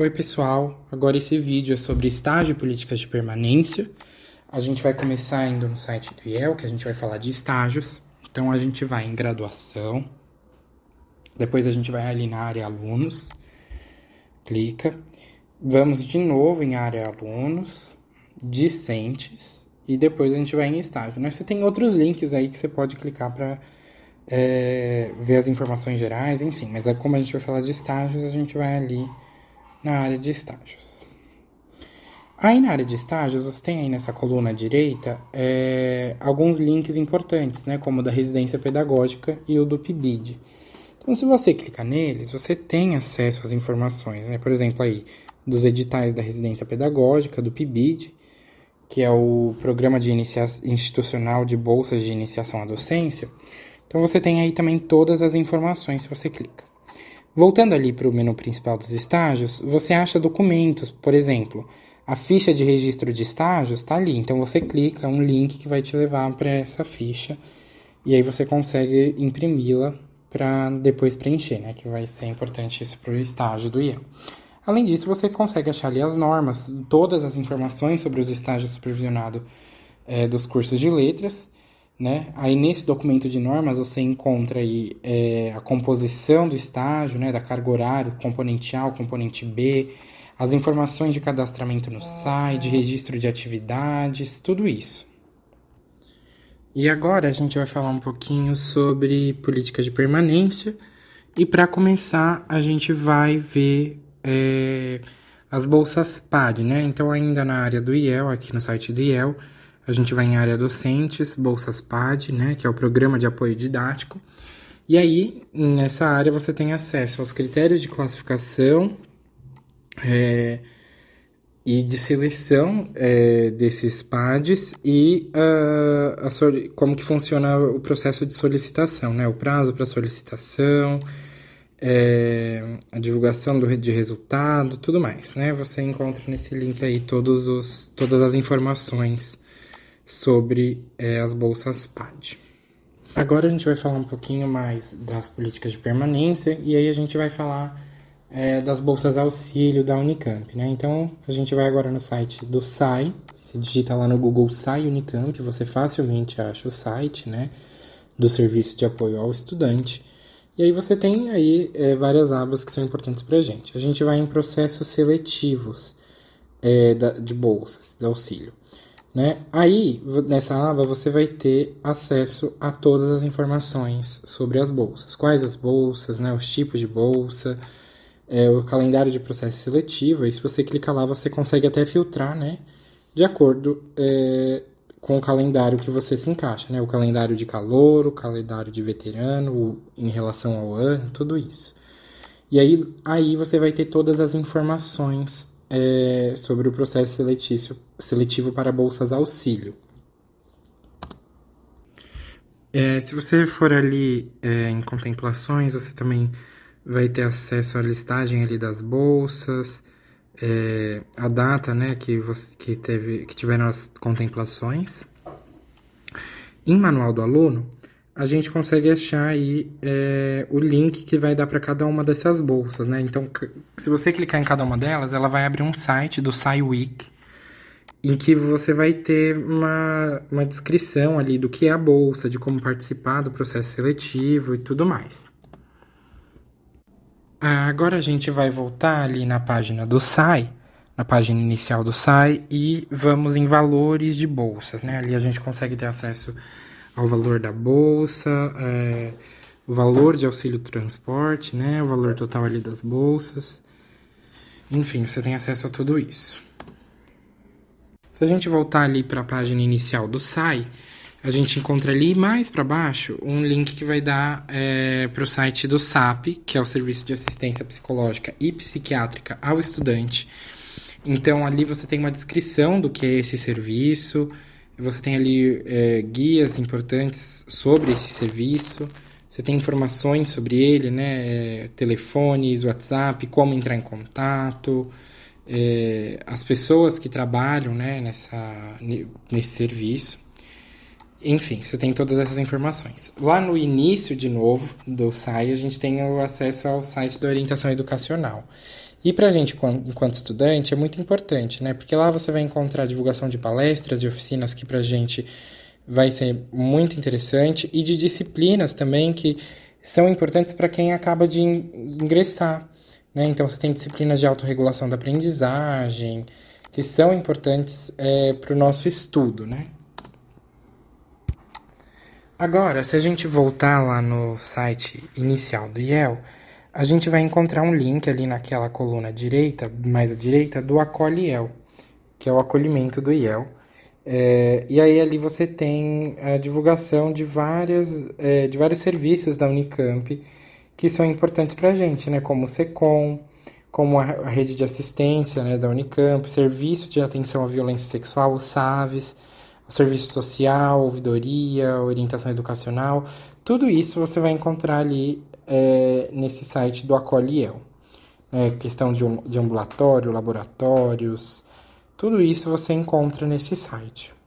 Oi, pessoal. Agora esse vídeo é sobre estágio e políticas de permanência. A gente vai começar indo no site do IEL, que a gente vai falar de estágios. Então, a gente vai em graduação. Depois, a gente vai ali na área alunos. Clica. Vamos de novo em área alunos, discentes. E depois a gente vai em estágio. Mas Você tem outros links aí que você pode clicar para é, eh, ver as informações gerais, enfim. Mas é como a gente vai falar de estágios, a gente vai ali na área de estágios. Aí na área de estágios, você tem aí nessa coluna direita é, alguns links importantes, né, como o da residência pedagógica e o do PIBID. Então, se você clicar neles, você tem acesso às informações, né, por exemplo, aí dos editais da residência pedagógica, do PIBID, que é o Programa de Inicia Institucional de Bolsas de Iniciação à Docência. Então, você tem aí também todas as informações se você clica. Voltando ali para o menu principal dos estágios, você acha documentos, por exemplo, a ficha de registro de estágios está ali, então você clica, é um link que vai te levar para essa ficha e aí você consegue imprimi-la para depois preencher, né? Que vai ser importante isso para o estágio do IEL. Além disso, você consegue achar ali as normas, todas as informações sobre os estágios supervisionados é, dos cursos de letras né? Aí nesse documento de normas você encontra aí, é, a composição do estágio, né, da carga horária, componente A, componente B, as informações de cadastramento no site, ah. registro de atividades, tudo isso. E agora a gente vai falar um pouquinho sobre políticas de permanência. E para começar, a gente vai ver é, as bolsas PAD, né? Então, ainda na área do IEL, aqui no site do IEL, a gente vai em área docentes, bolsas PAD, né, que é o programa de apoio didático. E aí, nessa área, você tem acesso aos critérios de classificação é, e de seleção é, desses PADs e uh, a, como que funciona o processo de solicitação, né? O prazo para solicitação, é, a divulgação do, de resultado, tudo mais, né? Você encontra nesse link aí todos os, todas as informações sobre é, as bolsas PAD. Agora a gente vai falar um pouquinho mais das políticas de permanência e aí a gente vai falar é, das bolsas auxílio da Unicamp, né? Então a gente vai agora no site do SAI, você digita lá no Google SAI Unicamp, você facilmente acha o site, né? Do Serviço de Apoio ao Estudante. E aí você tem aí é, várias abas que são importantes para a gente. A gente vai em processos seletivos é, da, de bolsas, de auxílio. Né? Aí, nessa aba, você vai ter acesso a todas as informações sobre as bolsas. Quais as bolsas, né? os tipos de bolsa, é, o calendário de processo seletivo. E se você clicar lá, você consegue até filtrar né? de acordo é, com o calendário que você se encaixa. Né? O calendário de calor, o calendário de veterano, o, em relação ao ano, tudo isso. E aí, aí você vai ter todas as informações é, sobre o processo seletício, seletivo para bolsas auxílio. É, se você for ali é, em contemplações, você também vai ter acesso à listagem ali das bolsas, é, a data né, que, você, que, teve, que tiveram as contemplações. Em Manual do Aluno, a gente consegue achar aí é, o link que vai dar para cada uma dessas bolsas, né? Então, se você clicar em cada uma delas, ela vai abrir um site do Week em que você vai ter uma, uma descrição ali do que é a bolsa, de como participar do processo seletivo e tudo mais. Ah, agora a gente vai voltar ali na página do SAI, na página inicial do SAI, e vamos em valores de bolsas, né? Ali a gente consegue ter acesso ao valor da bolsa, é, o valor de auxílio transporte, né, o valor total ali das bolsas. Enfim, você tem acesso a tudo isso. Se a gente voltar ali para a página inicial do SAI, a gente encontra ali mais para baixo um link que vai dar é, para o site do SAP, que é o Serviço de Assistência Psicológica e Psiquiátrica ao Estudante. Então ali você tem uma descrição do que é esse serviço, você tem ali é, guias importantes sobre esse serviço, você tem informações sobre ele, né? É, telefones, WhatsApp, como entrar em contato, é, as pessoas que trabalham né, nessa, nesse serviço. Enfim, você tem todas essas informações. Lá no início, de novo, do SAI, a gente tem o acesso ao site da orientação educacional. E para a gente, enquanto estudante, é muito importante, né? Porque lá você vai encontrar divulgação de palestras e oficinas que para a gente vai ser muito interessante e de disciplinas também que são importantes para quem acaba de ingressar. Né? Então, você tem disciplinas de autorregulação da aprendizagem, que são importantes é, para o nosso estudo. Né? Agora, se a gente voltar lá no site inicial do IEL, a gente vai encontrar um link ali naquela coluna direita, mais à direita, do Acolhe IEL, que é o acolhimento do IEL. É, e aí ali você tem a divulgação de, várias, é, de vários serviços da Unicamp que são importantes para a gente, né? como o SECOM, como a, a rede de assistência né, da Unicamp, Serviço de Atenção à Violência Sexual, o SAVES, o Serviço Social, Ouvidoria, Orientação Educacional, tudo isso você vai encontrar ali é, nesse site do Acoliel, É, né? questão de, um, de ambulatório, laboratórios, tudo isso você encontra nesse site.